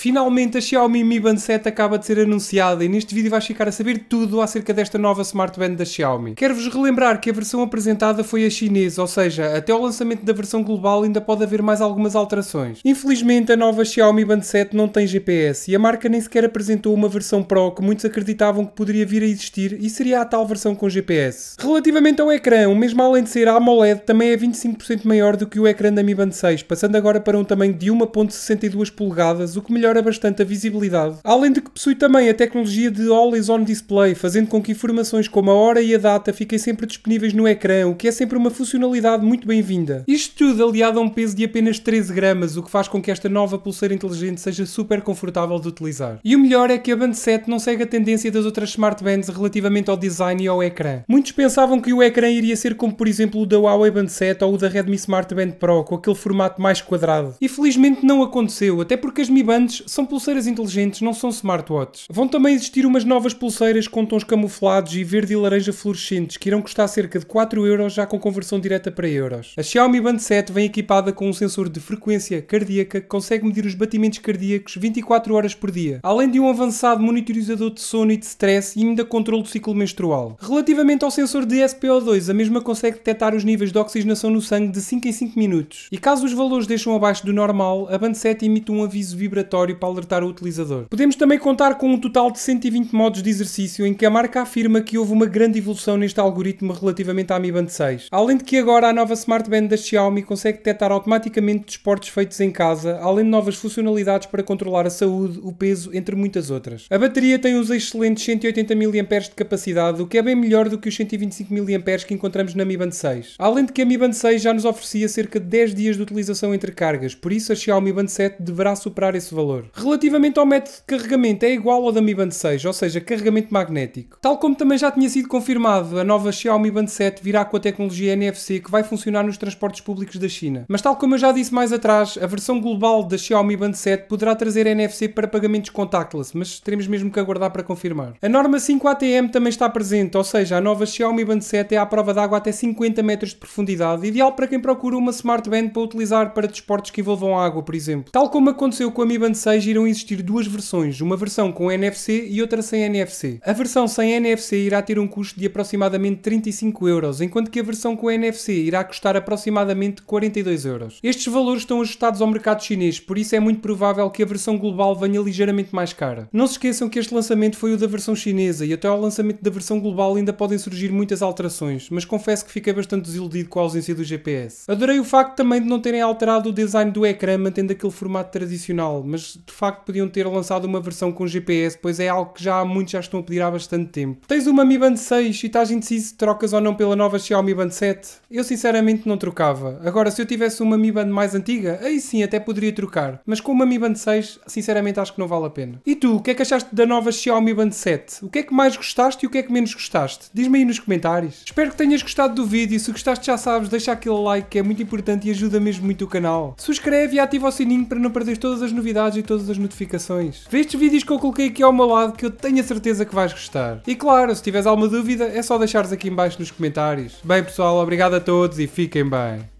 Finalmente a Xiaomi Mi Band 7 acaba de ser anunciada e neste vídeo vais ficar a saber tudo acerca desta nova smartband da Xiaomi. Quero-vos relembrar que a versão apresentada foi a chinesa, ou seja, até o lançamento da versão global ainda pode haver mais algumas alterações. Infelizmente a nova Xiaomi Band 7 não tem GPS e a marca nem sequer apresentou uma versão Pro que muitos acreditavam que poderia vir a existir e seria a tal versão com GPS. Relativamente ao ecrã, o mesmo além de ser AMOLED também é 25% maior do que o ecrã da Mi Band 6, passando agora para um tamanho de 1.62 polegadas, o que melhor melhora bastante a visibilidade. Além de que possui também a tecnologia de Always On Display, fazendo com que informações como a hora e a data fiquem sempre disponíveis no ecrã, o que é sempre uma funcionalidade muito bem-vinda. Isto tudo aliado a um peso de apenas 13 gramas, o que faz com que esta nova pulseira inteligente seja super confortável de utilizar. E o melhor é que a Band 7 não segue a tendência das outras Bands relativamente ao design e ao ecrã. Muitos pensavam que o ecrã iria ser como por exemplo o da Huawei Band 7 ou o da Redmi Smart Band Pro, com aquele formato mais quadrado. E felizmente não aconteceu, até porque as Mi Bands são pulseiras inteligentes, não são smartwatches. Vão também existir umas novas pulseiras com tons camuflados e verde e laranja fluorescentes que irão custar cerca de 4 euros já com conversão direta para euros. A Xiaomi Band 7 vem equipada com um sensor de frequência cardíaca que consegue medir os batimentos cardíacos 24 horas por dia, além de um avançado monitorizador de sono e de stress e ainda controle do ciclo menstrual. Relativamente ao sensor de SPO2, a mesma consegue detectar os níveis de oxigenação no sangue de 5 em 5 minutos. E caso os valores deixam abaixo do normal, a Band 7 emite um aviso vibratório aleatório para alertar o utilizador. Podemos também contar com um total de 120 modos de exercício em que a marca afirma que houve uma grande evolução neste algoritmo relativamente à Mi Band 6. Além de que agora a nova Smart Band da Xiaomi consegue detectar automaticamente desportos feitos em casa, além de novas funcionalidades para controlar a saúde, o peso, entre muitas outras. A bateria tem os excelentes 180 mAh de capacidade, o que é bem melhor do que os 125 mAh que encontramos na Mi Band 6. Além de que a Mi Band 6 já nos oferecia cerca de 10 dias de utilização entre cargas, por isso a Xiaomi Band 7 deverá superar esse valor computador. Relativamente ao método de carregamento, é igual ao da Mi Band 6, ou seja, carregamento magnético. Tal como também já tinha sido confirmado, a nova Xiaomi Band 7 virá com a tecnologia NFC que vai funcionar nos transportes públicos da China. Mas tal como eu já disse mais atrás, a versão global da Xiaomi Band 7 poderá trazer NFC para pagamentos contactless, mas teremos mesmo que aguardar para confirmar. A norma 5 ATM também está presente, ou seja, a nova Xiaomi Band 7 é à prova d'água até 50 metros de profundidade, ideal para quem procura uma smartband para utilizar para desportos que envolvam água, por exemplo. Tal como aconteceu com a Mi Band 6, irão existir duas versões, uma versão com NFC e outra sem NFC. A versão sem NFC irá ter um custo de aproximadamente 35 euros, enquanto que a versão com NFC irá custar aproximadamente 42 euros. Estes valores estão ajustados ao mercado chinês, por isso é muito provável que a versão global venha ligeiramente mais cara. Não se esqueçam que este lançamento foi o da versão chinesa e até ao lançamento da versão global ainda podem surgir muitas alterações, mas confesso que fiquei bastante desiludido com a ausência do GPS. Adorei o facto também de não terem alterado o design do ecrã mantendo aquele formato tradicional, mas de facto podiam ter lançado uma versão com GPS, pois é algo que já muitos já estão a pedir há bastante tempo. Tens uma Mi Band 6 e estás indeciso se trocas ou não pela nova Xiaomi Band 7? Eu sinceramente não trocava. Agora, se eu tivesse uma Mi Band mais antiga, aí sim até poderia trocar, mas com uma Mi Band 6, sinceramente acho que não vale a pena. E tu, o que é que achaste da nova Xiaomi Band 7? O que é que mais gostaste e o que é que menos gostaste? Diz-me aí nos comentários. Espero que tenhas gostado do vídeo, se gostaste já sabes, deixa aquele like que é muito importante e ajuda mesmo muito o canal. Subscreve e ativa o sininho para não perder todas as novidades todas as notificações. Vê estes vídeos que eu coloquei aqui ao meu lado que eu tenho a certeza que vais gostar. E claro, se tiveres alguma dúvida é só deixares aqui embaixo nos comentários. Bem pessoal, obrigado a todos e fiquem bem.